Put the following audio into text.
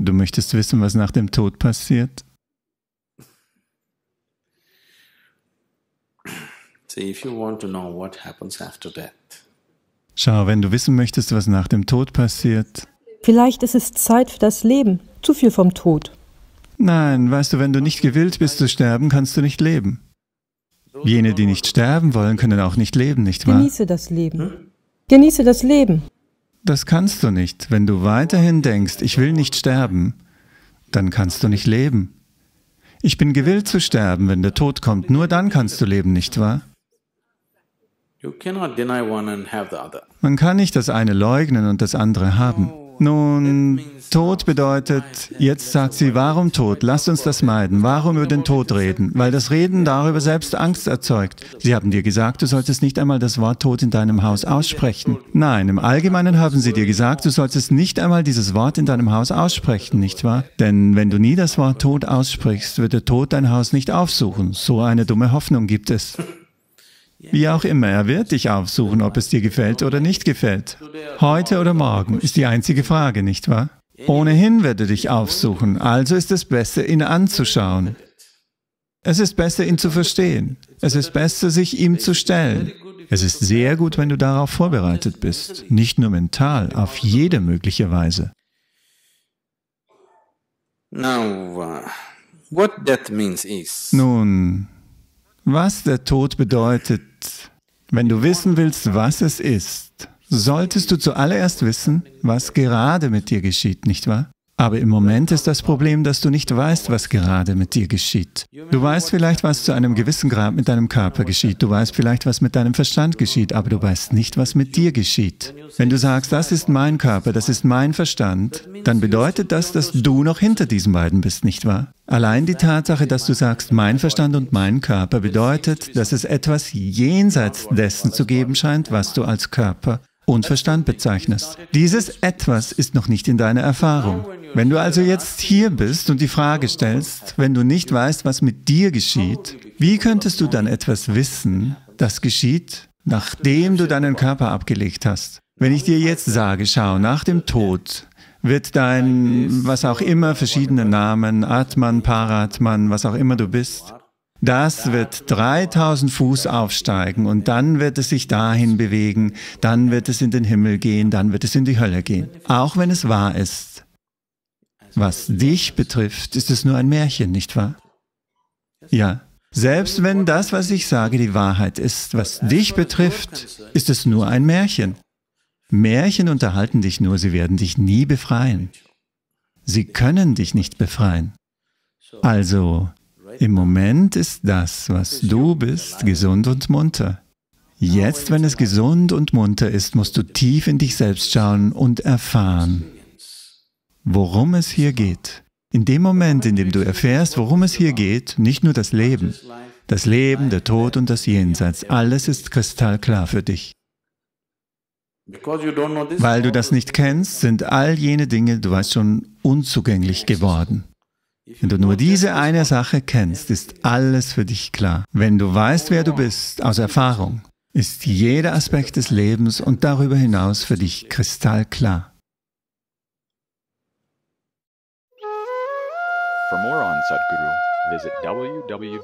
Du möchtest wissen, was nach dem Tod passiert? Schau, wenn du wissen möchtest, was nach dem Tod passiert. Vielleicht ist es Zeit für das Leben. Zu viel vom Tod. Nein, weißt du, wenn du nicht gewillt bist zu sterben, kannst du nicht leben. Jene, die nicht sterben wollen, können auch nicht leben, nicht wahr? Genieße das Leben. Genieße das Leben. Das kannst du nicht. Wenn du weiterhin denkst, ich will nicht sterben, dann kannst du nicht leben. Ich bin gewillt zu sterben, wenn der Tod kommt. Nur dann kannst du leben, nicht wahr? Man kann nicht das eine leugnen und das andere haben. Nun, Tod bedeutet, jetzt sagt sie, warum Tod? Lasst uns das meiden. Warum über den Tod reden? Weil das Reden darüber selbst Angst erzeugt. Sie haben dir gesagt, du solltest nicht einmal das Wort Tod in deinem Haus aussprechen. Nein, im Allgemeinen haben sie dir gesagt, du solltest nicht einmal dieses Wort in deinem Haus aussprechen, nicht wahr? Denn wenn du nie das Wort Tod aussprichst, wird der Tod dein Haus nicht aufsuchen. So eine dumme Hoffnung gibt es. Wie auch immer, er wird dich aufsuchen, ob es dir gefällt oder nicht gefällt. Heute oder morgen ist die einzige Frage, nicht wahr? Ohnehin wird er dich aufsuchen, also ist es besser, ihn anzuschauen. Es ist besser, ihn zu verstehen. Es ist besser, sich ihm zu stellen. Es ist sehr gut, wenn du darauf vorbereitet bist, nicht nur mental, auf jede mögliche Weise. Uh, Nun, was der Tod bedeutet. Wenn du wissen willst, was es ist, solltest du zuallererst wissen, was gerade mit dir geschieht, nicht wahr? Aber im Moment ist das Problem, dass du nicht weißt, was gerade mit dir geschieht. Du weißt vielleicht, was zu einem gewissen Grad mit deinem Körper geschieht. Du weißt vielleicht, was mit deinem Verstand geschieht, aber du weißt nicht, was mit dir geschieht. Wenn du sagst, das ist mein Körper, das ist mein Verstand, dann bedeutet das, dass du noch hinter diesen beiden bist, nicht wahr? Allein die Tatsache, dass du sagst, mein Verstand und mein Körper, bedeutet, dass es etwas jenseits dessen zu geben scheint, was du als Körper und Verstand bezeichnest. Dieses etwas ist noch nicht in deiner Erfahrung. Wenn du also jetzt hier bist und die Frage stellst, wenn du nicht weißt, was mit dir geschieht, wie könntest du dann etwas wissen, das geschieht, nachdem du deinen Körper abgelegt hast? Wenn ich dir jetzt sage, schau, nach dem Tod wird dein, was auch immer, verschiedene Namen, Atman, Paratman, was auch immer du bist, das wird 3000 Fuß aufsteigen und dann wird es sich dahin bewegen, dann wird es in den Himmel gehen, dann wird es in die Hölle gehen, auch wenn es wahr ist. Was dich betrifft, ist es nur ein Märchen, nicht wahr? Ja, selbst wenn das, was ich sage, die Wahrheit ist, was dich betrifft, ist es nur ein Märchen. Märchen unterhalten dich nur, sie werden dich nie befreien. Sie können dich nicht befreien. Also, im Moment ist das, was du bist, gesund und munter. Jetzt, wenn es gesund und munter ist, musst du tief in dich selbst schauen und erfahren, worum es hier geht. In dem Moment, in dem du erfährst, worum es hier geht, nicht nur das Leben, das Leben, der Tod und das Jenseits, alles ist kristallklar für dich. Weil du das nicht kennst, sind all jene Dinge, du weißt schon, unzugänglich geworden. Wenn du nur diese eine Sache kennst, ist alles für dich klar. Wenn du weißt, wer du bist, aus Erfahrung, ist jeder Aspekt des Lebens und darüber hinaus für dich kristallklar. For more on Sadhguru, visit www.ishafoundation.org.